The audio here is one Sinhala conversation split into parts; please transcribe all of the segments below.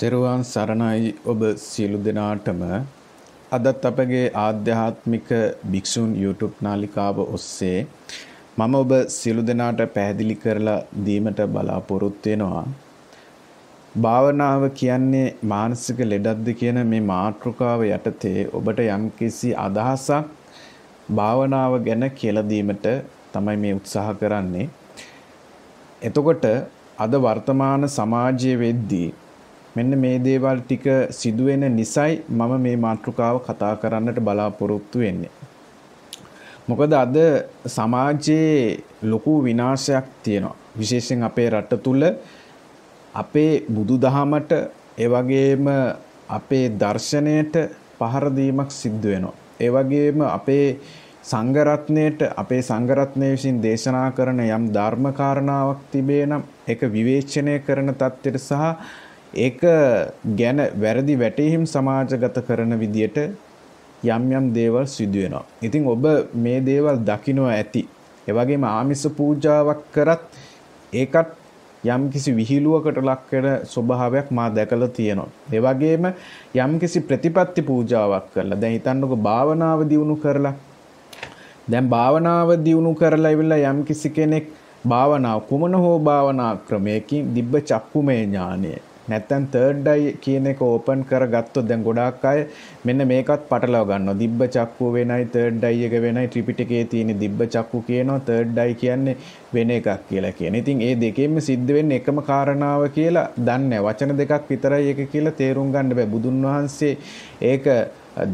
තෙරුවන් සරණයි ඔබ සියලු දෙනාටම අදත් අපගේ ආධ්‍යාත්මික භික්ෂූන් YouTube නාලිකාව ඔස්සේ මම ඔබ සියලු දෙනාට පැහැදිලි කරලා දීමට බලාපොරොත්තු වෙනවා. භාවනාව කියන්නේ මානසික ලෙඩක්ද කියන මේ මාතෘකාව යටතේ ඔබට යම්කිසි අදහසක් භාවනාව ගැන කියලා දීමට තමයි මේ උත්සාහ කරන්නේ. එතකොට අද වර්තමාන සමාජයේ වෙද්දී මෙන්න මේ දේවල් ටික සිදුවෙන නිසයි මම මේ මාතෘකාව කතා කරන්නට බලාපොරොත්තු වෙන්නේ. මොකද අද සමාජයේ ලොකු විනාශයක් තියෙනවා. විශේෂයෙන් අපේ රට තුල අපේ බුදුදහමට ඒ වගේම අපේ දර්ශනයට පහර දීමක් සිද්ධ වෙනවා. ඒ වගේම අපේ සංගරත්නයට අපේ සංගරත්නය විසින් දේශනා කරන යම් ධර්මකාරණාවක් තිබේ නම් එක විවේචනය කරන තත්ත්වයට සහ ඒක ගැන වැරදි වැටහිම් සමාජගත කරන විදියට යම් යම් දේවල් සිදු වෙනවා. ඉතින් ඔබ මේ දේවල් දකිනවා ඇති. ඒ වගේම ආමිස පූජාවක් කරත් ඒකත් යම්කිසි විහිළුවකට ලක් වෙන ස්වභාවයක් මා දැකලා තියෙනවා. ඒ වගේම යම්කිසි ප්‍රතිපත්ති පූජාවක් කරලා දැන් හිතන්නකෝ භාවනාව දියුණු කරලා දැන් භාවනාව දියුණු කරලා ඉවිල්ලා යම්කිසි කෙනෙක් භාවනාව කුමන හෝ භාවනා ක්‍රමයකින් දිබ්බ චක්කුමේ ඥානය නැත්තන් තර්ඩ්ඩයි කියන එක ඕපන් කර ගත්තොත් දැන් ගොඩක් අය මෙන්න මේකත් පටලව ගන්න දිබ්බ චක්කුව වෙනයි තර්ඩ්ඩයි එක වෙනයි ත්‍රිපිටකේ තියෙන දිබ්බ චක්කු කියනවා තර්ඩ්ඩයි කියන්නේ වෙන එකක් කියලා කියන ඉතින් ඒ දෙකෙන්ම සිද්ධ වෙන්න එකම කාරණාව කියලා දන්න වචන දෙකක් විතරයි එක කියලා තේරුම් ගන්න බෑ බුදුන් වහන්සේ ඒක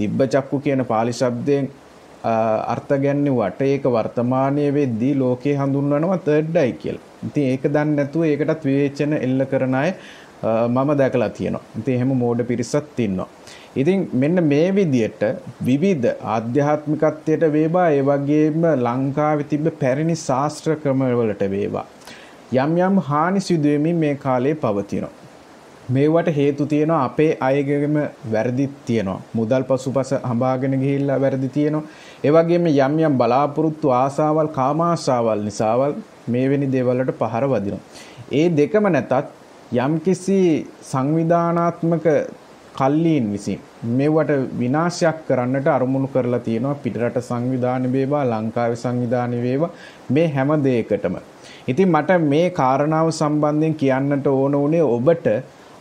දිබ්බ චක්කු කියන පාලි ශබ්දයෙන් අර්ථ ගැන්නෙවට ඒක වර්තමානය වෙද්දී ලෝකයේ හඳුන්වනවා තර්ඩ්ඩයි කියලා. ඉතින් ඒක දන්නේ නැතුව ඒකටත් විවේචන එල්ල කරන අය මම දැකලා තියෙනවා. ඉතින් එහෙම මෝඩ පිරිසක් ඉන්නවා. ඉතින් මෙන්න මේ විදියට විවිධ ආධ්‍යාත්මිකත්වයට වේවා ඒ වගේම ලංකාවේ තිබ්බ පැරණි ශාස්ත්‍ර ක්‍රමවලට වේවා යම් යම් හානි සිදුවෙමින් මේ කාලේ පවතිනවා. මේවට හේතු තියෙනවා අපේ අයගම වැරදිත් තියෙනවා. මුදල් පසුපස හඹාගෙන ගිහිල්ලා වැරදි තියෙනවා. ඒ වගේම යම් යම් බලාපොරොත්තු ආසාවල් කාමාශාවල් නිසාවල් මේ වෙනි දේවල් වලට පහර වදිනවා. ඒ දෙකම නැතත් යම්කිසි සංවිධානාත්මක කල්ලීන් විසින් මෙවට විනාශයක් කරන්නට අරමුණු කරලා තියෙනවා පිටරට සංවිධාන වේවා ලංකාවේ සංවිධාන වේවා මේ හැම දෙයකටම. ඉතින් මට මේ කාරණාව සම්බන්ධයෙන් කියන්නට ඕන උනේ ඔබට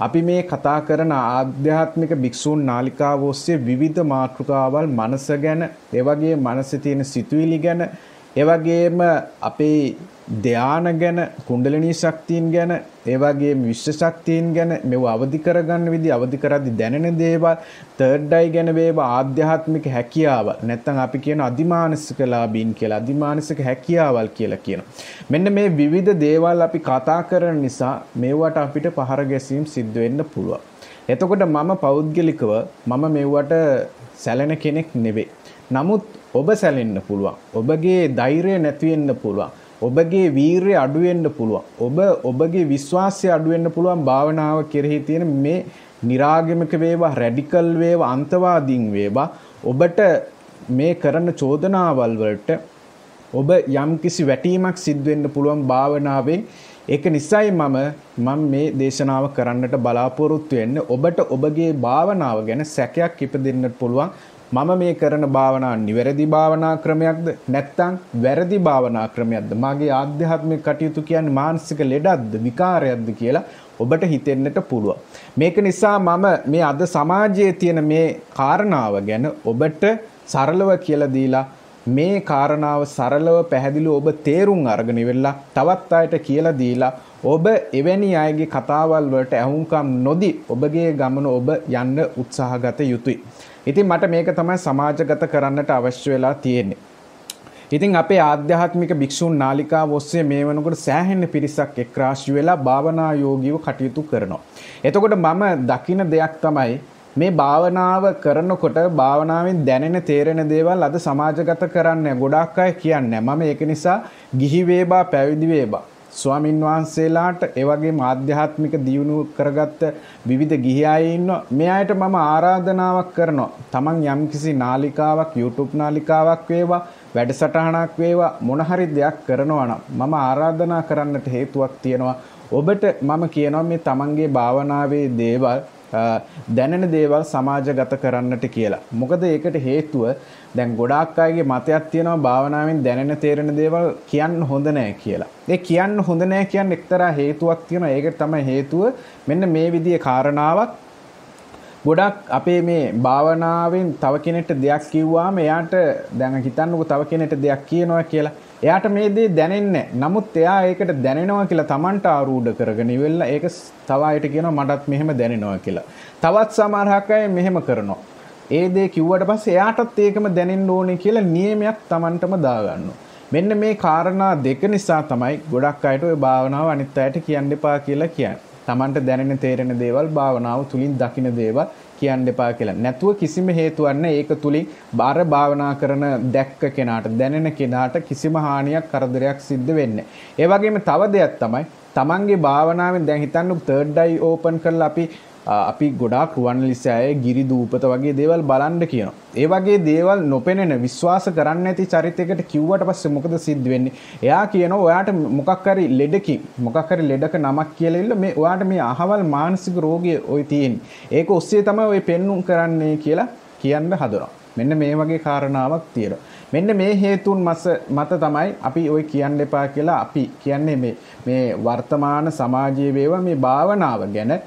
අපි මේ කතා කරන ආධ්‍යාත්මික භික්ෂූන් නාලිකාව ඔස්සේ විවිධ මාතෘකාවල් මනස ගැන, ඒ වගේම මනසේ තියෙන සිතුවිලි ගැන, ඒ වගේම අපේ ධ්‍යාන ගැන කුණ්ඩලිනී ශක්තියන් ගැන ඒ වගේ විශ්ව ශක්තියන් ගැන මෙව අවදි කරගන්න විදි අවදි කරද්දි දැනෙන දේවල් තර්ඩ් ඩයි ගැන වේවා ආධ්‍යාත්මික හැකියාව නැත්නම් අපි කියන අදිමානසික ලාභීන් කියලා අදිමානසික හැකියාවල් කියලා කියනවා. මෙන්න මේ විවිධ දේවල් අපි කතා කරන නිසා මේවට අපිට පහර ගැසීම් සිද්ධ වෙන්න පුළුවන්. එතකොට මම පෞද්ගලිකව මම මෙවට සැලෙන කෙනෙක් නෙවෙයි. නමුත් ඔබ සැලෙන්න පුළුවන්. ඔබගේ ධෛර්යය නැති වෙන්න පුළුවන්. ඔබගේ වීරය අඩුවෙන්ඩ පුළුවන් ඔබ ඔබගේ විශ්වාසය අඩුවෙන්න්න පුළුවන් භාවනාව කෙරෙහි තියෙන මේ නිරාගමික වේවා රැඩිකල් වේව අන්තවාදීන් වේවා ඔබට මේ කරන චෝදනාවල් වලට ඔබ යම්කිසි වැටීමක් සිද්ධවෙන්න පුළුවන් භාවනාවෙන් ඒක නිසයි මම මම මේ දේශනාව කරන්නට බලාපොරොත්තු වෙන්න ඔබට ඔබගේ භාවනාව ගැන සැකයක් ඉපදෙන්නට පුළුවන් මම මේ කරන භාවනා නිවැරදි භාවනා ක්‍රමයක්ද නැත්තං වැරදි භාවනා ක්‍රමයක්ද මගේ ආධ්‍යාත්මය කටයුතු කියන්නේ මානසික ලෙඩක්ද විකාරයක්ද කියලා ඔබට හිතෙන්නට පුළුවන්. මේක නිසා මම මේ අද සමාජයේ තියෙන මේ කාරණාව ගැන ඔබට සරලව කියලා දීලා මේ කාරණාව සරලව පැහැදිලි ඔබ තේරුම් අරගෙන ඉවරලා තවත් අයට කියලා දීලා ඔබ එවැනි අයගේ කතාවල් වලට ඇහුම්කම් නොදී ඔබගේ ගමන ඔබ යන්න උත්සාහගත යුතුයි. ඉතින් මට මේක තමයි සමාජගත කරන්නට අවශ්‍ය වෙලා තියෙන්නේ. ඉතින් අපේ ආධ්‍යාත්මික භික්ෂූන් නාලිකාව ඔස්සේ මේ වෙනකොට සෑහෙන පිරිසක් එක්රාශි වෙලා භාවනා යෝගීව කටයුතු කරනවා. එතකොට මම දකින දෙයක් තමයි මේ භාවනාව කරනකොට භාවනාවෙන් දැනෙන තේරෙන දේවල් අද සමාජගත කරන්න ගොඩාක් අය කියන්නේ. මම ඒක නිසා ගිහි වේවා පැවිදි වේවා ස්වාමින් වහන්සේලාට එවගේ මාධ්‍යාත්මික දියුණු කරගත්ත විවිධ ගිහියයි ඉන්න මේ අයට මම ආරාධනාවක් කරනවා තමන් යම්කිසි නාලිකාවක් YouTube නාලිකාවක් වේවා වැඩසටහනක් වේවා මොන හරි දෙයක් කරනවා නම් මම ආරාධනා කරන්නට හේතුවක් තියෙනවා ඔබට මම කියනවා මේ තමන්ගේ භාවනාවේ දේවල් දැනෙන දේවල් සමාජගත කරන්නට කියලා. මොකද ඒකට හේතුව දැන් ගොඩාක් අයගේ මතයක් තියෙනවා භාවනාවෙන් දැනෙන තේරෙන දේවල් කියන්න හොඳ නෑ කියලා. ඒ කියන්න හොඳ නෑ කියන්නේ එක්තරා හේතුවක් තියෙනවා. ඒකට තමයි හේතුව මෙන්න මේ විදිහේ කාරණාවක් ගොඩක් අපේ මේ භාවනාවෙන් තව කෙනෙට දෙයක් කිව්වාම එයාට දැන හිතන්නක තව කෙනෙට දෙයක් කියනවා කියලා එයාට මේ දේ දැනෙන්න නමුත් එයා ඒකට දැනෙනවා කියලා තමන්ට ආරූඩ කරගෙන ඉවෙල්ලා ඒක තවායට කියනවා මටත් මෙහෙම දැනෙනවා කියලා තවත් සමහරහක් අය මෙහෙම කරනවා ඒ දේ කිව්වට පස්සේ එයාටත් ඒකම දැනෙන්න ඕනේ කියලා නියමයක් තමන්ටම දාගන්නවා මෙන්න මේ කාරණා දෙක නිසා තමයි ගොඩක් අයට ওই භාවනාව අනිත් අයට කියන්න එපා කියලා කියන්නේ තමන්ට දැනෙන තේරෙන දේවල් භාවනාව තුළින් දකින දේවල් කියන්න එපා කියලා. නැතුව කිසිම හේතුවක් ඒක තුලින් බාර භාවනා කරන දැක්ක කෙනාට දැනෙන කෙනාට කිසිම හානියක් කරදරයක් සිද්ධ වෙන්නේ. ඒ වගේම තව දෙයක් තමයි තමන්ගේ භාවනාවෙන් දැන් හිතන්න තර්ඩ් අයි ඕපන් කරලා අපි අපි ගොඩක් වන්ලිසෑය ගිරි දූපත වගේ දේවල් බලන්ඩ කියනවා. ඒ වගේ දේවල් නොපෙනෙන විශ්වාස කරන්න ඇති චරිතයකට කිව්වට පස්ස මොකද සිද්ධ වෙන්නේ. එයා කියන ඔයාට මොකක්කරි ලෙඩකි මොකක්කරි ලෙඩක නමක් කියලෙල්ල මේ ඔයාට මේ අහවල් මානසික රෝගය ඔය තියෙන්. ඒක ඔස්සේ තම ඔය පෙන්නුම් කරන්නේ කියලා කියන්න හදරා. මෙන්න මේ වගේ කාරණාවක් තියෙන. මෙන්න මේ හේතුන් මස මත තමයි අපි ඔය කියන්න එපා කියලා අපි කියන්නේ මේ වර්තමාන සමාජයේ වේවා මේ භාවනාව ගැන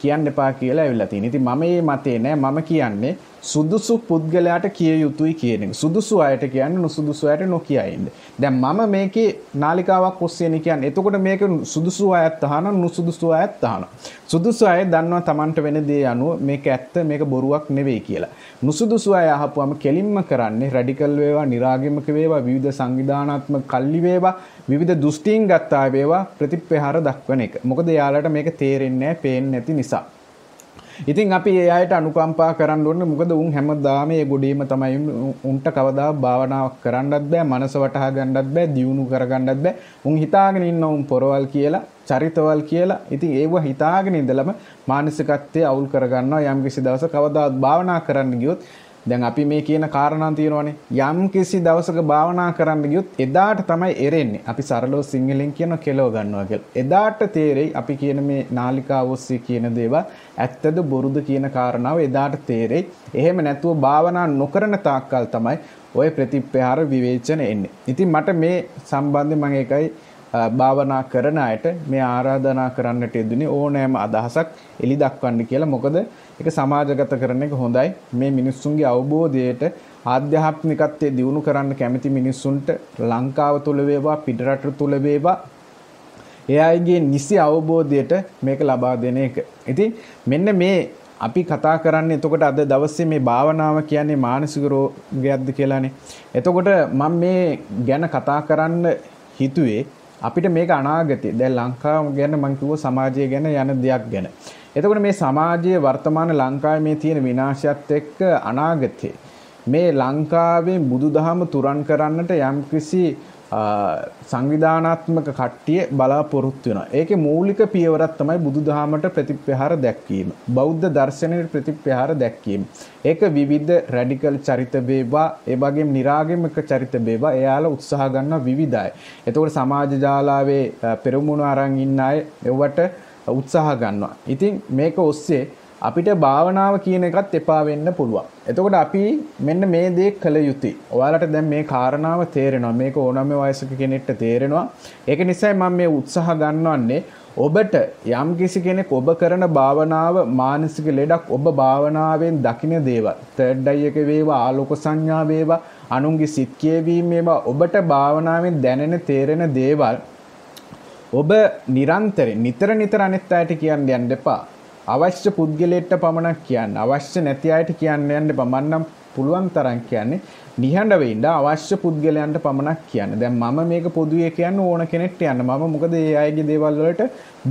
කියන්න එපා කියලා ඇවිල්ලා තියෙන ඉතින් මම මේ මතේ නෑ මම කියන්නේ සුදුසු පුද්ගලයාට කිය යුතුයි කියන එක සුදුසු අයට කියන්න නුසුදුසු අයට නොකියයින්ද දැන් මම මේකේ නාලිකාවක් ඔස්සේන කියන්න එතකොට මේක සුදුසු අයත් අහන නුසුදුසු අයත් අහන සුදුසු අය දන්නවා Tamanට වෙන දේ අනුව මේක ඇත්ත මේක බොරුවක් නෙවෙයි කියලා නුසුදුසු අය අහපුවම කෙලින්ම කරන්නේ රැඩිකල් වේවා නිරාගමික වේවා විවිධ සංවිධානාත්මක කල්ලි වේවා විවිධ දෘෂ්ටීන් ගත්තා වේවා ප්‍රතිප්‍රහාර දක්වන එක මොකද යාලට මේක තේරෙන්නේ නැහැ පේන්නේ නැති නිසා ඉතින් අපි ඒ අයට අනුකම්පා කරන්න ඕනේ මොකද උන් හැමදාම මේ ගොඩේම තමයි උන්ට කවදා භාවනාවක් කරන්නත් බෑ මනස වටහා ගන්නත් බෑ දියුණු කරගන්නත් බෑ උන් හිතාගෙන ඉන්න උන් පොරවල් කියලා චරිතවල් කියලා ඉතින් ඒව හිතාගෙන ඉඳලම මානසිකත්වයේ අවුල් කරගන්නවා යම්කිසි දවසක කවදාත් භාවනා කරන්න ගියොත් දැන් අපි මේ කියන කාරණා තියෙනවානේ යම් කිසි දවසක භාවනා කරන්න ගියොත් එදාට තමයි එරෙන්නේ අපි සරලව සිංහලෙන් කියන කෙලව ගන්නවා කියලා. එදාට තේරෙයි අපි කියන මේ නාලිකාව ඔස්සේ කියන දේවල් ඇත්තද බොරුද කියන කාරණාව එදාට තේරෙයි. එහෙම නැතුව භාවනා නොකරන තාක්කල් තමයි ওই ප්‍රතිප්‍රහාර විවේචන එන්නේ. ඉතින් මට මේ සම්බන්ධයෙන් මම එකයි භාවනා කරන අයට මේ ආරාධනා කරන්නට යෙදුනේ ඕනෑම අදහසක් එලි දක්වන්න කියලා. මොකද ඒක සමාජගත කරන එක හොඳයි. මේ මිනිස්සුන්ගේ අවබෝධයට ආධ්‍යාත්මිකත්වයේ දියුණු කරන්න කැමති මිනිස්සුන්ට ලංකාව තුල වේවා පිටරට තුල වේවා ඒ අයගේ නිසි අවබෝධයට මේක ලබා දෙන එක. ඉතින් මෙන්න මේ අපි කතා කරන්නේ එතකොට අද දවස්සේ මේ භාවනාව කියන්නේ මානසික රෝගයක්ද කියලානේ. එතකොට මම මේ ගැන කතා කරන්න හිතුවේ අපිට මේක අනාගතේ දැන් ලංකාව ගැන මම කිව්ව සමාජය ගැන යන දෙයක් ගැන. එතකොට මේ සමාජයේ වර්තමාන ලංකාවේ මේ තියෙන විනාශයත් එක්ක අනාගතේ මේ ලංකාවේ බුදුදහම තුරන් කරන්නට යම්කිසි සංවිධානාත්මක කට්ටිය බලාපොරොත්තු වෙනවා. ඒකේ මූලික පියවරක් තමයි බුදුදහමට ප්‍රතිප්‍රහාර දැක්වීම. බෞද්ධ දර්ශනයට ප්‍රතිප්‍රහාර දැක්වීම. ඒක විවිධ රැඩිකල් චරිත වේවා, ඒ වගේම निराගමික චරිත වේවා. එයාලා උත්සාහ ගන්නවා විවිධයි. එතකොට සමාජ ජාලාවේ පෙරමුණු අරන් ඉන්න අය එවට උත්සාහ ගන්නවා. ඉතින් මේක ඔස්සේ අපිට භාවනාව කියන එකත් එපා වෙන්න පුළුවන්. එතකොට අපි මෙන්න මේ දේ කළ යුතුයි. ඔයාලට දැන් මේ කාරණාව තේරෙනවා. මේක ඕනම වයසක කෙනෙක්ට තේරෙනවා. ඒක නිසා මම මේ උත්සාහ ගන්නවන්නේ ඔබට යම් කිසි කෙනෙක් ඔබ කරන භාවනාව මානසික ලෙඩක් ඔබ භාවනාවෙන් දකින දේවල් තර්ඩ් අයි එක වේවා ආලෝක සංඥා වේවා අනුන්ගේ සිත් කියවීම ඒවා ඔබට භාවනාවෙන් දැනෙන තේරෙන දේවල් ඔබ නිරන්තරෙන් නිතර නිතර අනෙත් අයට කියන්න යන්න එපා. අවශ්‍ය පුද්ගලෙට්ට පමණක් කියන්න අවශ්‍ය නැති අයට කියන්න යන්න පමන්නම් පුළුවන් තරන් කියන්නේ නිහඬවෙයින්ඩ අවශ්‍ය පුද්ගලයන්ට පමණක් කියන්න දැ මම මේක පොදුවේ කියන්න ඕන කෙනෙට් යන්න ම මොකද ඒ අයගේ දේවල්වලට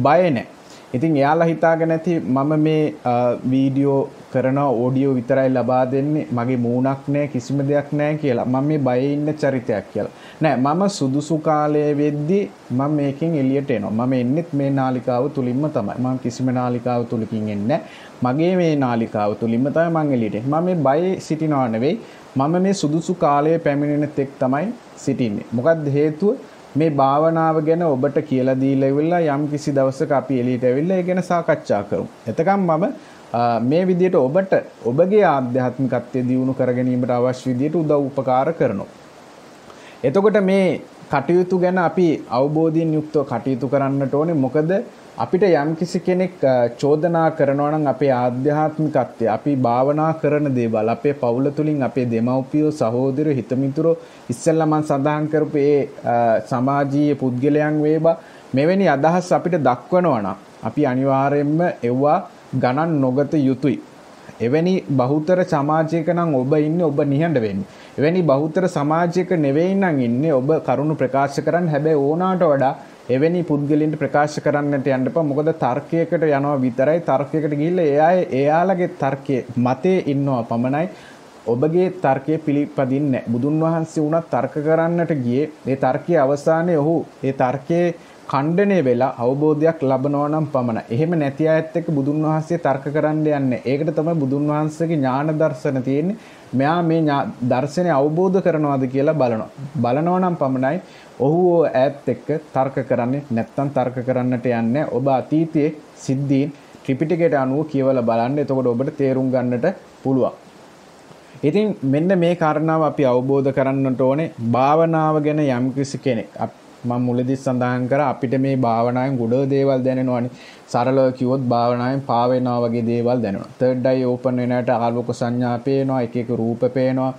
බයනෑ. ඉතින් එයාලා හිතාග නැති මම මේ වීඩියෝ කරන ඕඩියෝ විතරයි ලබා දෙන්නේ මගේ මූණක් නෑ කිසිම දෙයක් නෑ කියලා මම මේ බය ඉන්න චරිතයක් කියලා. නෑ මම සුදුසු කාලයේ වෙද්දී මම මේකෙන් එළියට එනවා. මම එන්නෙත් මේ නාලිකාව තුලින්ම තමයි. මම කිසිම නාලිකාව තුලකින් එන්නේ මගේ මේ නාලිකාව තුලින්ම තමයි මම එළියට. මම මේ බය සිටිනවා නෙවෙයි. මම මේ සුදුසු කාලයේ පැමිණෙන තෙක් තමයි සිටින්නේ. මොකක්ද හේතුව? මේ භාවනාව ගැන ඔබට කියලා දීලා ඉවරලා යම් කිසි දවසක අපි එළියට ඇවිල්ලා ඒ ගැන සාකච්ඡා කරමු. එතකම් මම මේ විදියට ඔබට ඔබගේ ආධ්‍යාත්මිකත්වය දියුණු කරගැනීමට අවශ්‍ය විදියට උදව් උපකාර කරනවා. එතකොට මේ කටයුතු ගැන අපි අවබෝධයෙන් යුක්තව කටයුතු කරන්නට ඕනේ. මොකද අපිට යම්කිසි කෙනෙක් චෝදනා කරනවා නම් අපේ ආධ්‍යාත්මිකත්වය, අපි භාවනා කරන දේවල්, අපේ පවුල තුලින් අපේ දෙමව්පියෝ, සහෝදරයෝ, හිතමිතුරෝ ඉස්සෙල්ලා මම සඳහන් කරපු ඒ සමාජීය පුද්ගලයන් වේවා මෙවැනි අදහස් අපිට දක්වනවා නම් අපි අනිවාර්යයෙන්ම එවුවා ගණන් නොගත යුතුයි. එවැනි බහුතර සමාජයක නම් ඔබ ඉන්න ඔබ නිහඬ වෙන්න. එවැනි බහුතර සමාජයක නෙවෙයි නම් ඉන්නේ ඔබ කරුණු ප්‍රකාශ කරන්න හැබැයි ඕනාට වඩා එවැනි පුද්ගලින්ට ප්‍රකාශ කරන්නට යන්නපා මොකද තර්කයකට යනවා විතරයි තර්කයකට ගිහිල්ලා එයා එයාලගේ තර්කයේ මතේ ඉන්නවා පමණයි ඔබගේ තර්කය පිළිපදින්නේ බුදුන් වහන්සේ වුණත් තර්ක කරන්නට ගියේ ඒ තර්කයේ අවසානයේ ඔහු ඒ තර්කයේ කණ්ඩනය වෙලා අවබෝධයක් ලබනවා නම් පමණ එහෙම නැති අයත් එක්ක බුදුන් වහන්සේ තර්ක කරන්න යන්න ඒකට තමයි බුදුන් වහන්සේගේ ඥාන දර්ශන තියෙන්නේ මෙයා මේ දර්ශනය අවබෝධ කරනවාද කියලා බලනවා බලනවා නම් පමණයි ඔහු ඕ ඈත් එක්ක තර්ක කරන්නේ නැත්තම් තර්ක කරන්නට යන්නේ ඔබ අතීතයේ සිද්ධීන් ත්‍රිපිටකයට අනුව කියවලා බලන්න එතකොට ඔබට තේරුම් ගන්නට පුළුවන් ඉතින් මෙන්න මේ කාරණාව අපි අවබෝධ කරන්නට ඕනේ භාවනාව ගැන යම්කිසි කෙනෙක් මම මුලදි සඳහන් කර අපිට මේ භාවනාවෙන් ගොඩ දේවල් දැනෙනවානේ සරලව කිව්වොත් භාවනාවෙන් පාවෙනවා වගේ දේවල් දැනෙනවා තර්ඩ් අයි ඕපන් වෙනාට ආලෝක සංඥා පේනවා එක එක රූප පේනවා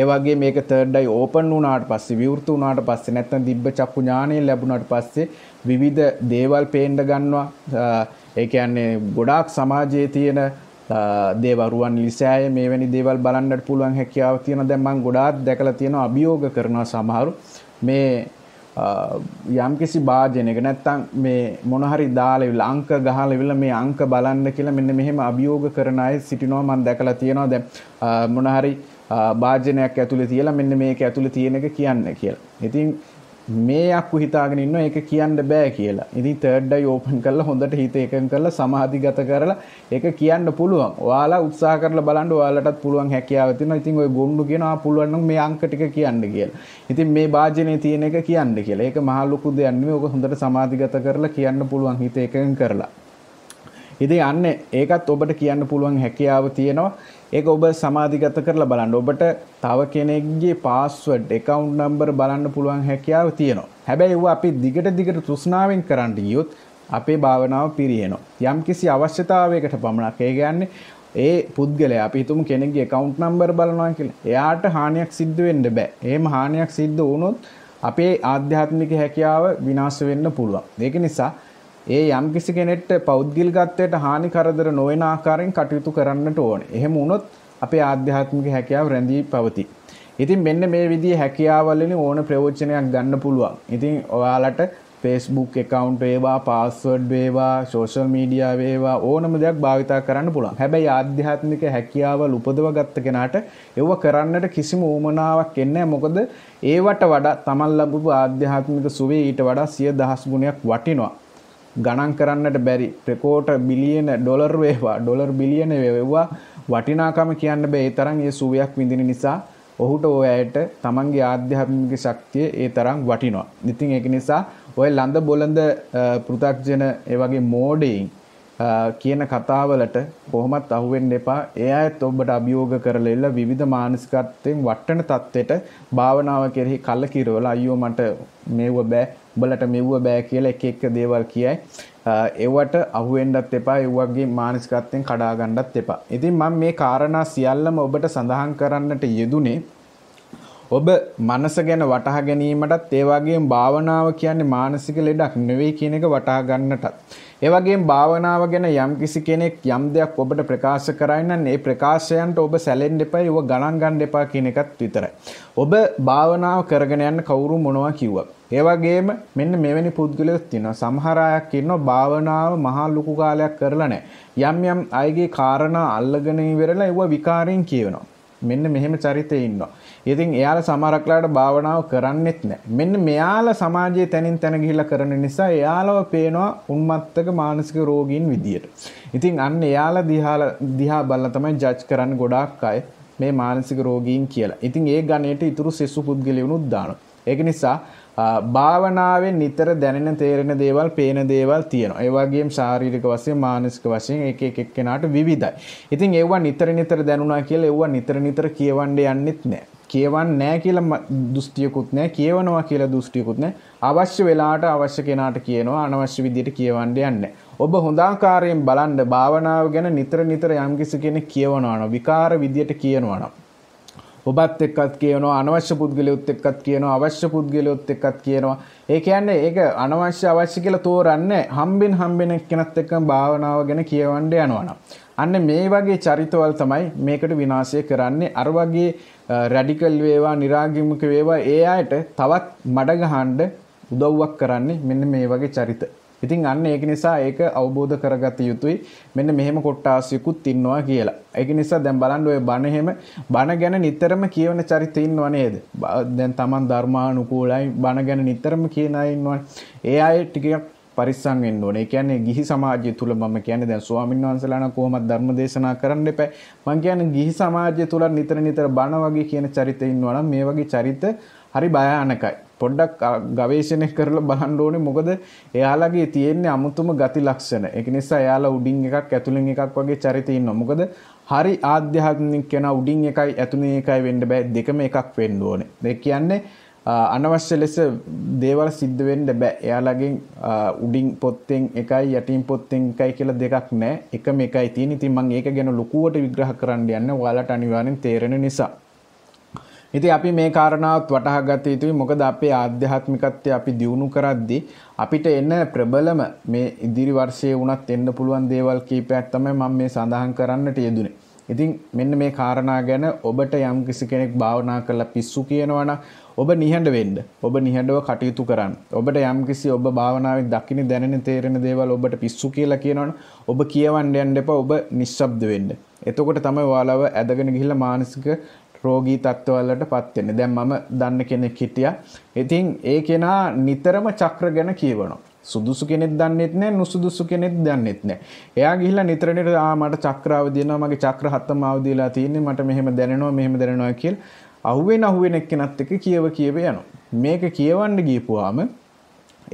ඒ වගේ මේක තර්ඩ් අයි ඕපන් වුණාට පස්සේ විවෘත වුණාට පස්සේ නැත්නම් දිබ්බ චක්කු ඥානය ලැබුණාට පස්සේ විවිධ දේවල් පේන්න ගන්නවා ඒ කියන්නේ ගොඩාක් සමාජයේ තියෙන දේවරුවන් ලිසෑය මේවැනි දේවල් බලන්නට පුළුවන් හැකියාව තියෙන දැන් මම ගොඩාක් දැකලා තියෙනවා අභියෝග කරනවා සමහරු මේ යම් කිසි භාජනක නැත්තම් මේ මොනහරි දාලවිල් අංක ගහලවිල මේ අංක බලන්න කියලා මෙන්න මෙහෙම අභියෝග කරන අය සිටිනවා මන් දැකලා තියෙනවා දැන් මොනහරි භාජනයක් ඇතුළේ තියලා මෙන්න මේක ඇතුළේ තියෙන එක කියන්න කියලා. ඉතින් මේ අක්කු හිතාගෙන ඉන්න ඒක කියන්න බෑ කියලා ඉතින් තර්ඩ්ඩයි ඕපන් කරලා හොඳට හිත එකම් කරලා සමාධිගත කරලා ඒක කියන්න පුළුවන් ඔයාලා උත්සාහ කරලා බලන්න ඔයාලටත් පුළුවන් හැකියාව තියෙනවා ඉතින් ওই ගොන්නු කියනවා පුළුවන් නම් මේ අංක ටික කියන්න කියලා ඉතින් මේ භාජනයේ තියෙන එක කියන්න කියලා ඒක මහ ලොකු දෙයක් නෙමෙයි ඔක හොඳට සමාධිගත කරලා කියන්න පුළුවන් හිත එකම් කරලා ඉතින් අන්න ඒකත් ඔබට කියන්න පුළුවන් හැකියාව තියෙනවා. ඒක ඔබ සමාධිගත කරලා බලන්න. ඔබට තව කෙනෙක්ගේ පාස්වර්ඩ් account number බලන්න පුළුවන් හැකියාව තියෙනවා. හැබැයි ඒව අපි දිගට දිගට තෘෂ්ණාවෙන් කරන්න ගියොත් අපේ භාවනාව පිරියනවා. යම්කිසි අවශ්‍යතාවයකට පමණක්. ඒ කියන්නේ ඒ පුද්ගලයා අපි හිතමු කෙනෙක්ගේ account number බලනවා කියලා. එයාට හානියක් සිද්ධ වෙන්න බෑ. එහෙම හානියක් සිද්ධ වුණොත් අපේ ආධ්‍යාත්මික හැකියාව විනාශ වෙන්න පුළුවන්. ඒක නිසා ඒ යම් කිසි කෙනෙට පෞද්ගිල්ගත්වයට හානි කරදර නොවෙන ආකාරයෙන් කටයුතු කරන්නට ඕන එහෙම වුණොත් අපේ ආධ්‍යාත්මික හැකියාව රැඳී පවති. ඉතින් මෙන්න මේ විදි හැකියාවලනි ඕන ප්‍රයෝචනයක් ගන්න පුළුවන්. ඉතින් ඔයාලට ෆෙස්බුක් එකකවන්් ඒවා පස්සවඩ් වේවා ශෝෂල් මීඩිය වේවා ඕනම දෙයක් භාවිතා කරන්න පුළන් හැබැයි අධ්‍යාත්මික හැකියාව ලුපදව ගත්ත කෙනාට එව කරන්නට කිසිම ූමනාවක් එන්නෑ මොකද ඒවට වඩා තමල් ලබපු ආධ්‍යාත්මික සුවේ ඊට වඩා සිය දහස් ගුණයක් වටිනවා ගණන් කරන්නට බැරි ප්‍රකෝට බිලියන ඩොලර් වේවා ඩොලර් බිලියන වෙව්වා වටිනාකම කියන්න බෑ ඒ තරම් ඒ සුවයක් විඳින නිසා ඔහුට ඔය ඇයට තමන්ගේ ආධ්‍යාත්මික ශක්තිය ඒ තරම් වටිනවා. ඉතින් ඒක නිසා ඔය ලඳ බොළඳ පෘථග්ජන ඒ වගේ මෝඩයින් කියන කතාවලට කොහොමත් අහුවෙන් එපා ඒ අයත් ඔබට අභියෝග කරලෙල්ල විධ මානසිකත්වයෙන් වට්ටන තත්ත්වයට භාවනාව කෙරෙහි කල්ල කිරවල අයෝ මට මේව බෑ උඹලට මෙව්ව බෑ කියලා එක එක දේවල් කියයි. ඒවට අහුවෙන්ඩත් එපා ඒවගේ මානසිකත්වයෙන් කඩාගණ්ඩත් එපා. ඉතින් මම මේ කාරණා සියල්ලම ඔබට සඳහන් කරන්නට යෙදුනේ ඔබ මනස ගැන වටහා ගැනීමටත් ඒවාගේ භාවනාව කියන්නේ මානසික ලෙඩක් නෙවෙයි කියන එක වටහා ගන්නටත්. ඒවගේ භාවනාව ගැන යම් කිසි කෙනෙක් යම් දෙයක් ඔබට ප්‍රකාශ කරයින්න ඒ ප්‍රකාශයන්ට ඔබ සැලෙන් එපයි ඔව ගණන් ගන්න එපා කියන එකත් විතරයි. ඔබ භාවනාව කරගෙන යන්න කවුරු මොනවා කිව්වත්. ඒවගේම මෙන්න මෙවැනි පුද්ගලයොත් තින සමහරයක් ඉන්න භාවනාව මහා ලොකු කාලයක් කරලනෑ යම් යම් අයගේ කාරණා අල්ලගෙන ඉවරලා ඒව විකාරයෙන් කියවනවා මෙන්න මෙහෙම චරිතය ඉන්නවා ඉතින් එයාල සමරක්ලාට භාවනාව කරන්නෙත් නෑ. මෙන්න මෙයාල සමාජයේ තැනින් තැන ගිහිලා කරන නිසා එයාලව පේනවා උන්මත්තක මානසික රෝගීන් විදියට. ඉතින් අන්න එයාල දිහාල දිහා බල්ල තමයි ජජ් කරන්න ගොඩාක් අය මේ මානසික රෝගීන් කියලා. ඉතින් ඒ ගණයට ඉතුරු සෙසු පුද්ගලයනුත් දානවා. ඒක නිසා භාවනාවෙන් නිතර දැනෙන තේරෙන දේවල් පේන දේවල් තියෙනවා. ඒ වගේම ශාරීරික වශයෙන් මානසික වශයෙන් එක එක එක්කෙනාට විවිධයි. ඉතින් ඒවා නිතර නිතර දැනුණා කියලා ඒවා නිතර නිතර කියවන්න යන්නෙත් නෑ. කියවන්නේ නෑ කියලා දෘෂ්ටියකුත් නෑ කියවනවා කියලා දෘෂ්ටියකුත් නෑ. අවශ්‍ය වෙලාවට අවශ්‍ය කෙනාට කියනවා අනවශ්‍ය විදිහට කියවන්න යන්නේ ඔබ හොඳාකාරයෙන් බලන්න භාවනාව ගැන නිතර නිතර යම්කිසි කෙනෙක් කියවනවා විකාර විදියට කියනවා ඔබත් එක්කත් කියනවා අනවශ්‍ය පුද්ගලයොත් එක්කත් කියනවා අවශ්‍ය පුද්ගලයොත් එක්කත් කියනවා ඒ කියන්නේ ඒක අනවශ්‍ය අවශ්‍ය කියලා තෝරන්නේ හම්බෙන් හම්බෙන කෙනත් එක්කම භාවනාව ගැන කියවන්න යනවනම් අන්න මේ වගේ චරිතවල තමයි මේකට විනාශය කරන්නේ අර වගේ රැඩිකල් වේවා નિરાගිමුක වේවා ඒ ආයත තවත් මඩ ගහන්න උදව්වක් කරන්නේ මෙන්න මේ වගේ චරිත ඉතින් අන්න ඒක නිසා ඒක අවබෝධ කරගත යුතුයි මෙන්න මෙහෙම කොට්ටාසියකුත් ඉන්නවා කියලා. ඒක නිසා දැන් බලන්න ඔය බණ එහෙම බණ ගැන නිතරම කියවන චරිත ඉන්නව නේද? දැන් Taman ධර්මානුකූලයි බණ ගැන නිතරම කියන අය ඉන්නවනේ. ඒ අය ටිකක් පරිස්සම් වෙන්න ඕනේ. ඒ කියන්නේ ගිහි සමාජය තුල මම කියන්නේ දැන් ස්වාමීන් වහන්සේලා නම් කොහොමද ධර්ම දේශනා කරන්න එපා. මම කියන්නේ ගිහි සමාජය තුල නිතර නිතර බණ වගේ කියන චරිත ඉන්නවා නම් මේ වගේ චරිත හරි භයානකයි. පොඩ්ඩක් ගවේශණය කරලා බලන්න ඕනේ මොකද එයාලගේ තියෙන්නේ අමුතුම ගති ලක්ෂණ. ඒක නිසා එයාලා උඩින් එකක් ඇතුලෙන් එකක් වගේ චරිත ඉන්නවා. මොකද හරි ආධ්‍යාත්මික කෙනා උඩින් එකයි ඇතුලෙන් එකයි වෙන්න බෑ. දෙකම එකක් වෙන්න ඕනේ. ඒ කියන්නේ අනවශ්‍ය ලෙස දේවල් සිද්ධ වෙන්න බෑ. එයාලගෙන් උඩින් පොත්තෙන් එකයි යටින් පොත්තෙන් එකයි කියලා දෙකක් නෑ. එකම එකයි තියෙන. ඉතින් මම ඒක ගැන ලොකුවට විග්‍රහ කරන්න යන්නේ ඔයාලට අනිවාර්යෙන් තේරෙන නිසා. ඉති අපි මේ කාරණාවත් වටහාගත යුතුයි මොකද අපේ ආධ්‍යාත්මිකත්වය අපි දියුණු කරද්දි අපිට එන්න ප්‍රබලම මේ ඉදිරි වර්ෂයේ වුණත් එන්න පුළුවන් දේවල් කීපයක් තමයි මම මේ සඳහන් කරන්නට යෙදුනේ. ඉතින් මෙන්න මේ කාරණා ගැන ඔබට යම් කිසි කෙනෙක් භාවනා කරලා පිස්සු කියනවනම් ඔබ නිහඬ වෙන්න. ඔබ නිහඬව කටයුතු කරන්න. ඔබට යම් කිසි ඔබ භාවනාවෙන් දකින්න දැනෙන තේරෙන දේවල් ඔබට පිස්සු කියලා කියනවනම් ඔබ කියවන්න යන්න එපා. ඔබ නිශ්ශබ්ද වෙන්න. එතකොට තමයි ඔයාලව ඇදගෙන ගිහිල්ලා මානසික රෝගී තත්ත්වවලට පත්වෙන දැන් මම දන්න කෙනෙක් හිටිය ඉතින් ඒ කෙනා නිතරම චක්‍ර ගැන කියවනවා සුදුසු කෙනෙක් දන්නෙත් නෑ නුසුදුසු කෙනෙක් දන්නෙත් නෑ. එයා ගිහිල්ලා නිතරම ආ මට චක්‍රාව දිනවා මගේ චක්‍ර හතම අවදිලා තියෙන්නේ මට මෙහෙම දැනෙනවා මෙහෙම දැනෙනවා කියලා අහුවෙන අහුවෙන එක්කෙනත් එක කියව කියව යනවා. මේක කියවන්න ගියපුවාම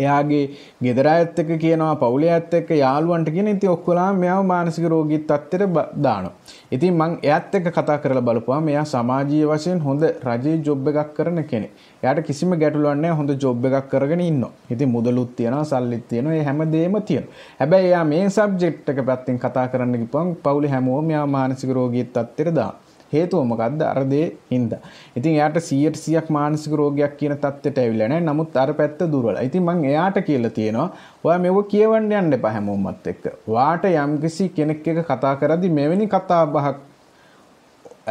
එයාගේ ගෙදර ඇත් එක්ක කියනවා පවුලේ ඇත් එක්ක යාළුවන්ට කියන ඉතින් ඔක්කොලා මෙයාව මානසික රෝගී තත්ත්වෙට දානවා. ඉතින් මං එයාත් එක්ක කතා කරලා බලපුවාම එයා සමාජීය වශයෙන් හොඳ රජයේ ජොබ් එකක් කරන කෙනෙක්. එයාට කිසිම ගැටලුවක් නැහැ හොඳ ජොබ් එකක් කරගෙන ඉන්නවා. ඉතින් මුදලුත් තියෙනවා, සල්ලිත් තියෙනවා, ඒ හැමදේම තියෙනවා. හැබැයි එයා මේ සබ්ජෙක්ට් එක පැත්තෙන් කතා කරන්න ගිහපුවම පවුලේ හැමෝම එයා මානසික රෝගී තත්ත්වෙට දානවා. හේතුව මොකද්ද අර දේ හින්දා. ඉතින් එයාට 100%ක් මානසික රෝගයක් කියන தත්ත්වයට ඇවිල්ලා නැහැ. නමුත් අර පැත්ත දුර්වලයි. ඉතින් මම එයාට කියලා තියෙනවා ඔයා මේව කියවන්න යන්න එපා හැමෝමත් එක්ක. වාට යම්කිසි කෙනෙක් එක්ක කතා කරද්දි මෙවැනි කතා බහක්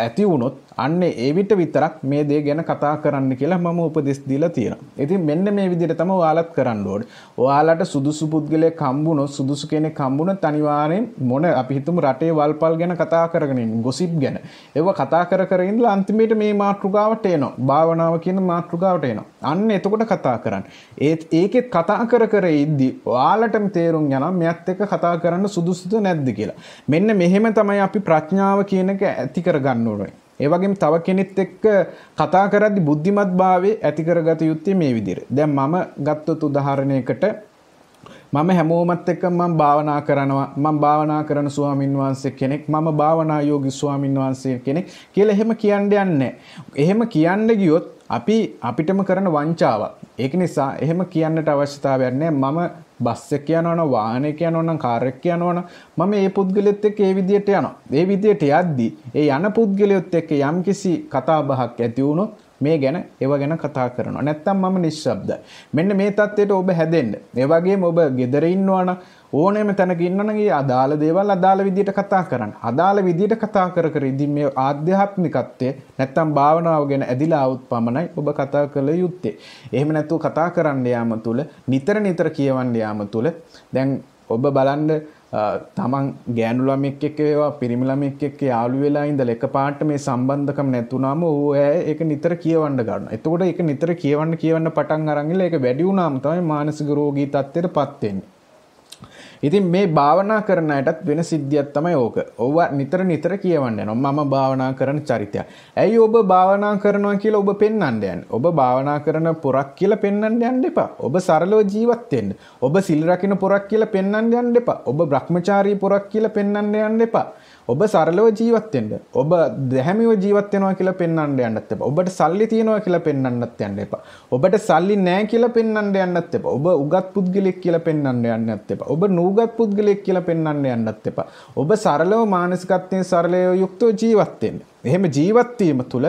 ඇති වුණොත් අන්න ඒවිට විතරක් මේ දේ ගැන කතා කරන්න කියලා මම උපදෙස් දීලා තියෙනවා. ඉතින් මෙන්න මේ විදිහට තමයි ඔයාලත් කරන්න ඕනේ. ඔයාලට සුදුසු පුද්ගලයෙක් හම්බුනොත් සුදුසු කෙනෙක් හම්බුනොත් අනිවාර්යෙන් මොන අපි හිතමු රටේ වල්පල් ගැන කතා කරගෙන ඉන්න ගොසිප් ගැන. ඒව කතා කර කර ඉඳලා අන්තිමේට මේ මාතෘකාවට එනවා. භාවනාව කියන මාතෘකාවට එනවා. අන්න එතකොට කතා කරන්න. ඒත් ඒකෙත් කතා කර කර ඉද්දි ඔයාලටම තේරුම් යනවා මෙයත් එක්ක කතා කරන්න සුදුසුද නැද්ද කියලා. මෙන්න මෙහෙම තමයි අපි ප්‍රඥාව කියන එක ඇති කරගන්න කරන්න ඕනුයි. ඒවගේ තව කෙනෙත් එක්ක කතා කරදි බුද්ධිමත් භාවේ ඇතිකරගත යුත්තේ මේ විදිර. දැන් මම ගත්තොත් උදාහරණයකට මම හැමෝමත් එක්ක මම භාවනා කරනවා මම භාවනා කරන ස්වාමින් වහන්සේ කෙනෙක් මම භාවනා යෝගී ස්වාමින් වහන්සේ කෙනෙක් කියලා එහෙම කියන්න යන්නේ. එහෙම කියන්න ගියොත් අපි අපිටම කරන වංචාවක්. ඒක නිසා එහෙම කියන්නට අවශ්‍යතාවයක් නැහැ. මම බස්ස කියනවන වානක යනවනම් කාරක්ක යනවන මම ඒ පුද්ගලෙත් එක් ඒ විදියට යනවා ඒ විදියට යද්දී ඒ යන පුද්ගලයොත් එක්ක යම් කිසි කතාබහක් ඇතිවුණොත් මේ ගැන ඒව ගැන කතා කරනවා නැත්තම් මම නිශ්ශබ්ද මෙන්න මේ தත්ත්වයට ඔබ හැදෙන්න ඒ වගේම ඔබ gedere ඉන්නවනම් ඕනෑම තැනක ඉන්නවනම් ඒ අදාළ දේවල් අදාළ විදියට කතා කරන්න අදාළ විදියට කතා කර කර ඉදින් මේ ආධ්‍යාත්මිකත්වය නැත්තම් භාවනාව ගැන ඇදිලා આવුත් පමණයි ඔබ කතා කළ යුත්තේ එහෙම නැතුව කතා කරන්න යාම තුල නිතර නිතර කියවන්න යාම තුල දැන් ඔබ බලන්න තමන් ගෑනුලමෙක් එක ඒවා පිරිමිලමෙක් එක් යාලු වෙලා ඉඳ එක පාට මේ සම්බන්ධකම් නැතුනාම ඕ ඒක නිතර කියවන්න ගන්න එතකොට එක නිතර කියවන්න කියවන්න පටන් අරංගල එක වැඩියුනාම් තමයි මානසික රෝගී තත්ත්වයට පත්වෙන්නේ ඉතින් මේ භාවනා කරනයටත් වෙන සිද්ධියත් තමයි ඕක ඔව නිතර නිතර කියවන්න නො මම භාවනා කරන චරිතය. ඇයි ඔබ භාවනා කරනවා කියලා ඔබ පෙන්න්නන්ඩයන් ඔබ භාවනා කරන පොරක් කියල පෙන්න්නට යන්න එපා ඔබ සරලෝ ජීවත්තෙන් ඔබ සිල්රකින පොරක් කියල පෙන්න්නට යන්න එපා ඔබ බ්‍රහ්මචාරී පොරක් කියල පෙන්න්නට යන්න එපා ඔබ සරලව ජීවත්වෙන්ට ඔබ දැහැමිව ජීවත්වෙනවා කියලා පෙන්න්නට යන්නත් එප ඔබට සල්ලි තියෙනවා කියලා පෙන්න්නත් යන්න එප ඔබට සල්ලි නෑ කියලා පෙන්න්නට යන්නත් එප ඔබ උගත් පුද්ගලෙක් කියලා පෙන්න්නට යන්නත් එප ඔබ නූගත් පුද්ගලෙක් කියලා පෙන්න්නට යන්නත් එප ඔබ සරලව මානසිකත්වය සරලය යුක්තෝ ජීවත්වෙන් එහෙම ජීවත්වීම තුළ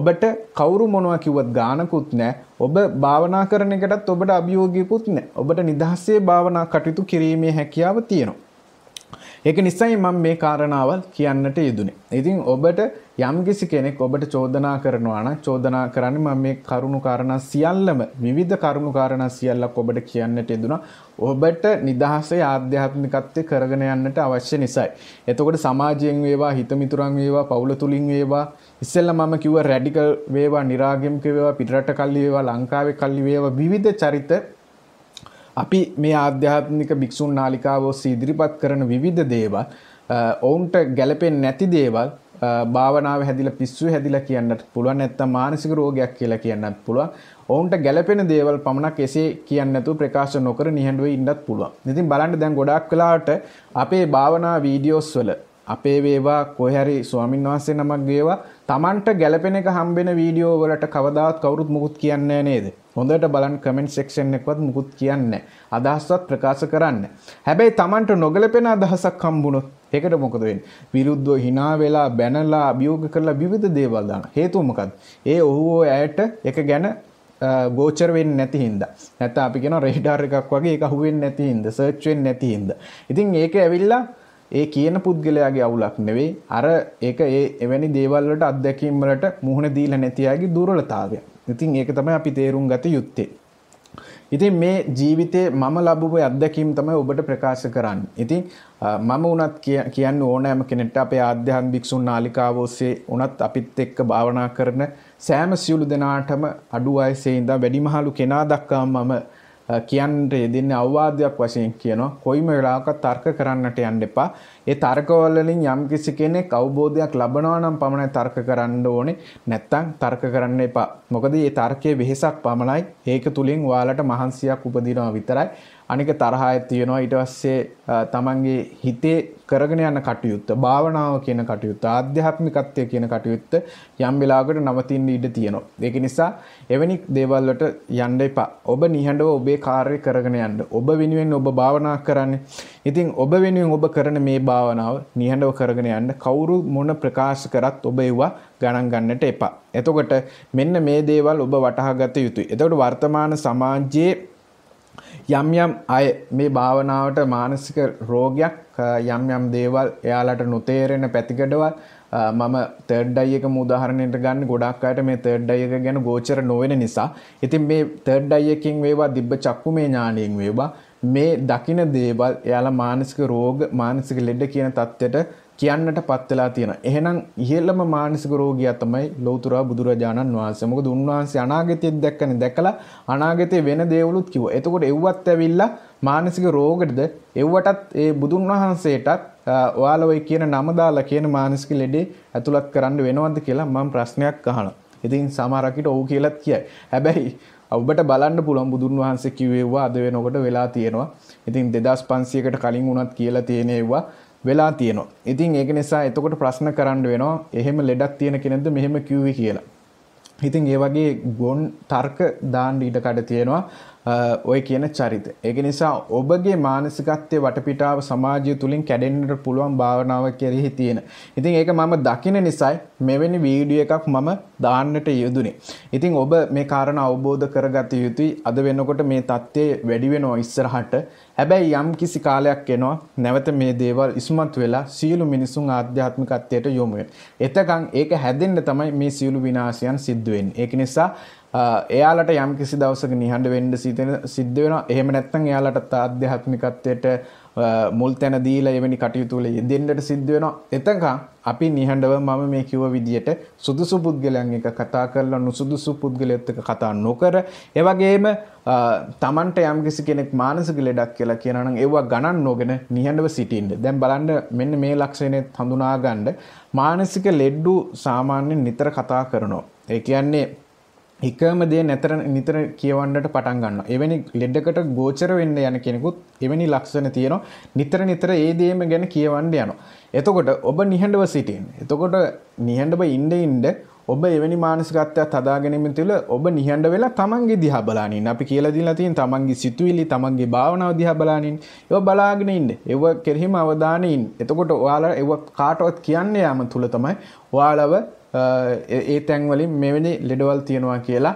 ඔබට කවුරු මොනවා කිව්වත් ගානකුත් නෑ ඔබ භාවනා කරන එකටත් ඔබට අභියෝගයකුත් නෑ ඔබට නිදහස්සේ භාවනා කටයුතු කිරීමේ හැකියාව තියෙනවා ඒක නිසයි මම මේ කාරණාවල් කියන්නට යෙදුනේ. ඉතින් ඔබට යම්කිසි කෙනෙක් ඔබට චෝදනා කරනවා නම් චෝදනා කරන්නේ මම මේ කරුණු කාරණා සියල්ලම විවිධ කරුණු කාරණා සියල්ලක් ඔබට කියන්නට යෙදුනා. ඔබට නිදහසේ ආධ්‍යාත්මිකත්වයේ කරගෙන යන්නට අවශ්‍ය නිසයි. එතකොට සමාජයෙන් වේවා හිතමිතුරන් වේවා පවුල තුලින් වේවා ඉස්සෙල්ල මම කිව්ව රැඩිකල් වේවා නිරාගම් කිව්වා පිටරට කල්ලි වේවා ලංකාවේ කල්ලි වේවා විවිධ චරිත අපි මේ ආධ්‍යාත්මික භික්‍ෂූන් නාලිකාවෝ සීදිරිපත් කරන විවිධ දේවල් ඔවුන්ට ගැලපෙන් නැති දේවල් භාවනාව හැදිල පිස්සු හැදිල කියන්නට පුළුවන් ඇත්ත මානසික රෝගයක් කියලා කියන්නත් පුළුව ඔවුන්ට ගැලපෙන දේවල් පමණක් එසේ කියන්නතු ප්‍රකාශ නොකර නිහඬුව ඉන්නත් පුළුව ඉතින් බලන්න දැන් ගොඩක් කලාට අපේ භාවනා වීඩියෝස් වල අපේ වේවා කොහැරි ස්වාමින් වහන්සේ නමක් ගේවා තමන්ට ගැලපෙන එක හම්බෙන වීඩියෝ වලට කවදාත් කවුරුත් මුකුත් කියන්නේ නේද හොඳට බලන් කමෙන්ට් සෙක්ෂන් එකවත් මුකුත් කියන්න අදහස්වත් ප්‍රකාශ කරන්න හැබැයි තමන්ට නොගලපෙන අදහසක් හම්බුණොත් ඒකට මොකද වෙන්නේ විරුද්ධව hina වෙලා බැනලා අභියෝග කරලා විවිධ දේවල් දාන හේතුව මොකක්ද ඒ ඔහුව ඇයට එක ගැන ගෝචර වෙන්නේ නැති හින්දා නැත්නම් අපි කියන රේඩාර් එකක් වගේ ඒක අහුවෙන්නේ නැති හින්දා සර්ච් වෙන්නේ නැති හින්දා ඉතින් ඒක ඇවිල්ලා ඒ කියන පුද්ගලයාගේ අවුලක් නෙවෙයි අර ඒක ඒ එවැනි දේවල් වලට අත්දැකීම් වලට මුහුණ දීලා නැති අයගේ දුර්වලතාවය. ඉතින් ඒක තමයි අපි තේරුම් ගත යුත්තේ. ඉතින් මේ ජීවිතේ මම ලැබුව අත්දැකීම් තමයි ඔබට ප්‍රකාශ කරන්න. ඉතින් මම උනත් කියන්න ඕනෑම කෙනෙට අපේ ආධ්‍යාන් භික්‍ෂුන් නාලිකාව ඔස්සේ උනත් අපිත් එක්ක භාවනා කරන සෑම සියලු දෙනාටම අඩු අයසේ ඉඳ වැඩිමහලු කෙනා දක්කා මම කියන්ට යෙදන්න අවවාදයක් වශයෙන් කියනවා කොයිම වෙලාක තර්ක කරන්නට යන්න එපා ඒ තර්කවලින් යම් කිසි කෙනෙක් අවබෝධයක් ලබනවා නම් පමණයි තර්ක කරන්න ඕනේ නැත්තම් තර්ක කරන්න එපා. මොකද මේ තර්කයේ වෙහෙසක් පමණයි. ඒක තුලින් ඔයාලට මහන්සියක් උපදිනවා විතරයි. අනික තරහය තියෙනවා ඊට පස්සේ තමන්ගේ හිතේ කරගෙන යන කටයුත්ත, භාවනාව කියන කටයුත්ත, ආධ්‍යාත්මිකත්වය කියන කටයුත්ත යම් වෙලාවකට නවතින්න ඉඩ තියෙනවා. ඒක නිසා එවැනි දේවල් වලට යන්න එපා. ඔබ නිහඬව ඔබේ කාර්යය කරගෙන යන්න. ඔබ වෙනුවෙන් ඔබ භාවනා කරන්නේ. ඉතින් ඔබ වෙනුවෙන් ඔබ කරන මේ භාවනාව භාවනාව නිහඬව කරගෙන යන්න කවුරු මොන ප්‍රකාශ කරත් ඔබ ඒවා ගණන් ගන්නට එපා. එතකොට මෙන්න මේ දේවල් ඔබ වටහාගත යුතුයි. එතකොට වර්තමාන සමාජයේ යම් යම් අය මේ භාවනාවට මානසික රෝගයක් යම් යම් දේවල් එයාලට නොතේරෙන පැතිකඩවල් මම තර්ඩ් අයක මුදාහරණයට ගන්න ගොඩක් අයට මේ තර්ඩ් අයක ගැන ගෝචර නොවෙන නිසා ඉතින් මේ තර්ඩ් අයකින් වේවා දිබ්බ චක්කුමේ ඥානයෙන් වේවා මේ දකින දේවල් එයාලා මානසික රෝග මානසික ලෙඩ කියන தත්ත්වයට කියන්නට පත් වෙලා තියෙනවා. එහෙනම් ඉහෙළම මානසික රෝගියා තමයි ලෞතුරා බුදුරජාණන් වහන්සේ. මොකද උන්වහන්සේ අනාගතයේ දැක්කනේ දැකලා අනාගතේ වෙන දේවලුත් කිව්වා. එතකොට එව්වත් ඇවිල්ලා මානසික රෝගෙද එව්වටත් ඒ බුදුන් වහන්සේටත් ඔයාලා ඔය කියන නම දාලා කියන මානසික ලෙඩේ ඇතුළත් කරන්න වෙනවද කියලා මම ප්‍රශ්නයක් අහනවා. ඉතින් සමහරකට ඔව් කියලාත් කියයි. හැබැයි ඔබට බලන්න පුළන් බුදුන් වහන්සේ කිවේවා අද වෙනකොට වෙලා තියෙනවා ඉතින් දෙදස් පන්සියකට කලින් වුණත් කියලා තියෙනෙවා වෙලා තියෙනවා ඉතින් ඒක නිසා එතකොට ප්‍රශ්න කරන්න වෙනවා එහෙම ලෙඩක් තියෙන කෙනෙද මෙහෙම කිව්වි කියලා ඉතින් ඒ වගේ ගොන් තර්ක දාන්න ඊට කඩ තියෙනවා ඔය කියන චරිත. ඒක නිසා ඔබගේ මානසිකත්වය වටපිටාව සමාජය තුළින් කැඩෙන්ට පුළුවන් භාවනාව කෙරෙහි තියෙන. ඉතින් ඒක මම දකින නිසයි මෙවැනි වීඩිය එකක් මම දාන්නට යුදුනේ. ඉතින් ඔබ මේ කාරණ අවබෝධ කරගත යුතුයි අද වෙනකොට මේ තත්ත්වය වැඩිවෙනෝ ඉස්සරහට හැබැයි යම් කිසි කාලයක් එනවා නැවත මේ දේවල් ඉස්මත් වෙලා සියලු මිනිසුන් ආධ්‍යාත්මිකත්වයට යොමුුවෙන්. එතකං ඒක හැදෙන්න්න තමයි මේ සියලු විනාශයන් සිද්ධුවෙන්. ඒක නිසා එයාලට යම් කිසි දවසක නිහඬ වෙන්ඩ සිතෙන සිද්ධ වෙන එහෙම නැත්තන් එයාලට අධ්‍යාත්මිකත්වයට මුල් තැන දීලා එවැනි කටයුතුල යෙදෙන්ට සිද්ධ වෙන එතකා අපි නිහඬව මම මේ කිව විදියට සුදුසු පුද්ගලයන් එක කතා කරලා නුසුදුසු පුද්ගලයත්තක කතා නොකර ඒවගේම තමන්ට යම්කිසි කෙනෙක් මානසික ලෙඩක් කියලා කියනනම් ඒවා ගණන් නොගෙන නිහඬව සිටින්ට දැන් බලන්න මෙන්න මේ ලක්ෂණයත් හඳුනාගණ්ඩ මානසික ලෙඩ්ඩු සාමාන්‍යෙන් නිතර කතා කරනවා ඒ කියන්නේ එකම දේ නැතර නිතර කියවන්නට පටන් ගන්න. එවැනි ලෙඩකට ගෝචර වෙන්න යන කෙනෙකුත් එවැනි ලක්ෂණ තියෙනවා. නිතර නිතර ඒ දේම ගැන කියවන්න යනවා. එතකොට ඔබ නිහඬව සිටින්නේ. එතකොට නිහඬව ඉන්න ඉන්න ඔබ එවැනි මානසිකත්වයක් හදාගැනීම තුළ ඔබ නිහඬ වෙලා තමන්ගේ දිහා බලානින් අපි කියලා දීලා තියෙන තමන්ගේ සිතුවිලි තමන්ගේ භාවනාව දිහා බලානින් ඒව බලාගෙන ඉන්න. ඒව කෙරෙහිම අවධානය ඉන්න. එතකොට ඔයාලා ඒව කාටවත් කියන්න යාම තුළ තමයි ඔයාලව ඒ තැන්වලින් මෙවැනි ලෙඩවල් තියෙනවා කියලා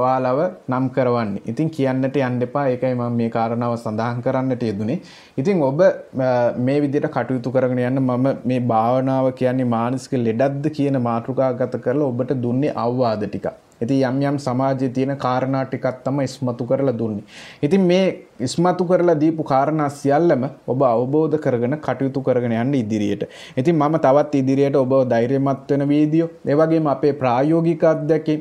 ඔයාලව නම් කරවන්න ඉතින් කියන්නට යන්න එපා ඒකයි මම මේ කාරණාව සඳහන් කරන්නට යෙදුනේ ඉතින් ඔබ මේ විදිහට කටයුතු කරගෙන යන්න මම මේ භාවනාව කියන්නේ මානසික ලෙඩක්ද කියන මාතෘකාගත කරලා ඔබට දුන්නේ අවවාද ටිකක් ඇති යම් යම් සමාජය තියෙන කාරණා ටිකත්තම ඉස්මතු කරලා දුන්නේ. ඉතින් මේ ඉස්මතු කරලා දීපු කාරණා සියල්ලම ඔබ අවබෝධ කරගෙන කටයුතු කරගෙන යන්න ඉදිරියට. ඉතින් මම තවත් ඉදිරියට ඔබ ධෛර්යමත් වෙන වීඩියෝ, ඒ වගේම අපේ ප්‍රායෝගික අත්දැකීම්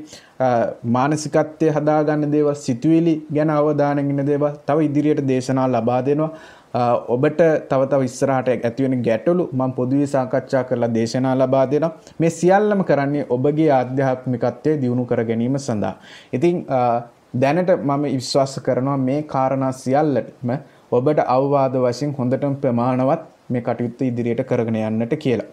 මානසිකත්වය හදාගන්න දේව සිතුවිලි ගැන අවධානගෙන දේව තව ඉදිරියට දේශනා ලබා දෙනවා ඔබට තවතව ඉස්සරහට ඇතිවෙන ගැටලු මං පොදුවේ සාකච්ඡා කරලා දේශනා ලබා දෙන මේ සියල්ලම කරන්නේ ඔබගේ අධ්‍යාත්මිකත්වය දියුණු කර ගැනීම සඳහා. ඉතිං දැනට මම විශ්වාස කරනවා මේ කාරණා සියල්ලටම ඔබට අවවාද වශයෙන් හොඳටම ප්‍රමාණවත් මේ කටයුත්ත ඉදිරියට කරගෙන යන්නට කියලා.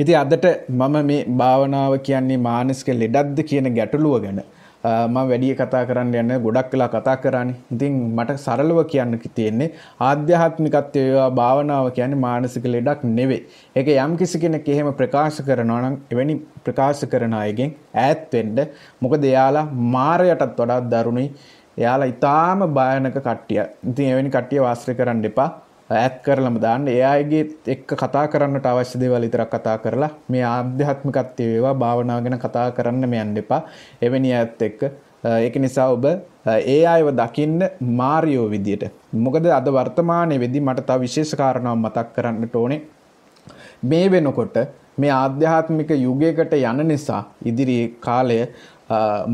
ඉති අදට මම මේ භාවනාව කියන්නේ මානසික ලෙඩක්ද කියන ගැටලුව ගැන මම වැඩිය කතා කරන්න යන්න ගොඩක් කලා කතා කරන්නේ ඉතින් මට සරලව කියන්න තියෙන්නේ ආධ්‍යාත්මිකත්වය භාවනාව කියන්නේ මානසික ලෙඩක් නෙවේ ඒක යම් කිසි කෙනෙක් එහෙම ප්‍රකාශ කරනවා නම් එවැනි ප්‍රකාශ කරන අයගෙන් ඈත් වෙන්න මොකද එයාලා මායයටත් වඩා දරුණුයි එයාලා ඊටාම භයානක කට්ටිය ඉතින් එවැනි කට්ටිය වාස්ත්‍රය කරන්න එපා ඇත් කරලම දාන්න එයාගේ එක්ක කතා කරන්නට අවශ්‍ය දේවල් ඉතරක් කතා කරලා මේ ආධ්‍යාත්මිකත්වය වේවා භාවනාව ගැන කතා කරන්න මේ යන්න එපා එවැනි ඇත් එක්ක ඒක නිසා ඔබ ඒ අයව දකින්න මාරියෝ විදියට මොකද අද වර්තමානයේ වෙදී මට තව විශේෂ කාරණාවක් මතක් කරන්නට ඕනේ මේ වෙනකොට මේ ආධ්‍යාත්මික යුගයකට යන නිසා ඉදිරි කාලය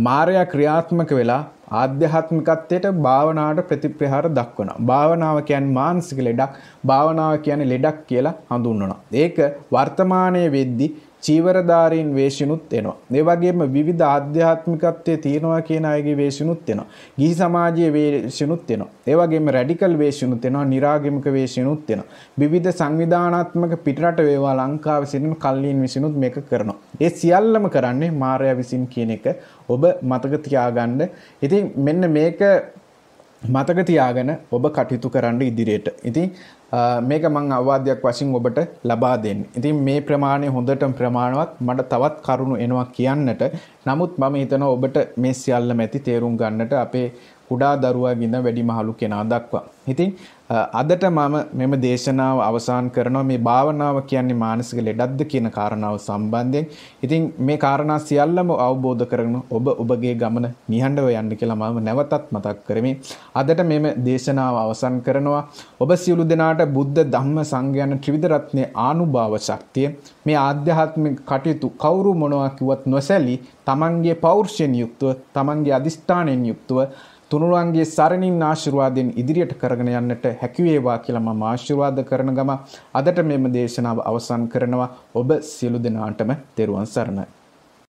මාර්යා ක්‍රියාත්මක වෙලා ආධ්‍යාත්මිකත්වයට භාවනාවට ප්‍රතිප්‍රහාර දක්වනවා. භාවනාව කියන්නේ මානසික ලෙඩක්, භාවනාව කියන්නේ ලෙඩක් කියලා හඳුන්වනවා. ඒක වර්තමානයේ වෙද්දී චීවරධාරීන් වේශිනුත් එනවා. ඒ වගේම විවිධ ආධ්‍යාත්මිකත්වයේ තියෙනවා කියන අයගේ වේශිනුත් එනවා. ගිහි සමාජයේ වේශිනුත් එනවා. ඒ වගේම රැඩිකල් වේශිනුත් එනවා, निराගමික වේශිනුත් එනවා. විවිධ සංවිධානාත්මක පිටරට වේවා ලංකාවේ සිටින කල්ලීන් විසිනුත් මේක කරනවා. ඒ සියල්ලම කරන්නේ මායя විසින් කියන එක ඔබ මතක තියාගන්න. ඉතින් මෙන්න මේක මතක තියාගෙන ඔබ කටයුතු කරන්න ඉදිරියට. ඉතින් මේක මං අවවාදයක් වශයෙන් ඔබට ලබා දෙන්න. ඉතින් මේ ප්‍රමාණය හොඳටම ප්‍රමාණවත් මට තවත් කරුණු එනවා කියන්නට. නමුත් මම හිතනවා ඔබට මේ සියල්ලම ඇති තේරුම් ගන්නට අපේ කුඩා දරුවා ගින වැඩිමහලු කෙනා දක්වා. ඉතින් අදට මම මෙම දේශනාව අවසන් කරනවා මේ භාවනාව කියන්නේ මානසික ලෙඩක්ද කියන කාරණාව සම්බන්ධයෙන්. ඉතින් මේ කාරණා සියල්ලම අවබෝධ කරගෙන ඔබ ඔබගේ ගමන නිහඬව යන්න කියලා මම නැවතත් මතක් කරමි. අදට මෙම දේශනාව අවසන් කරනවා. ඔබ සියලු දෙනාට බුද්ධ ධම්ම සංඝ යන ත්‍රිවිධ රත්නයේ ආනුභාව ශක්තිය මේ ආධ්‍යාත්මික කටයුතු කවුරු මොනවා කිව්වත් නොසැලී තමන්ගේ පෞරුෂයෙන් යුක්තව තමන්ගේ අදිෂ්ඨාණයෙන් යුක්තව තුනුරුවන්ගේ සරණින් ආශිර්වාදයෙන් ඉදිරියට කරගෙන යන්නට හැකිවේවා කියලා මම ආශිර්වාද කරන ගම අදට මෙම දේශනාව අවසන් කරනවා ඔබ සියලු දෙනාටම තෙරුවන් සරණයි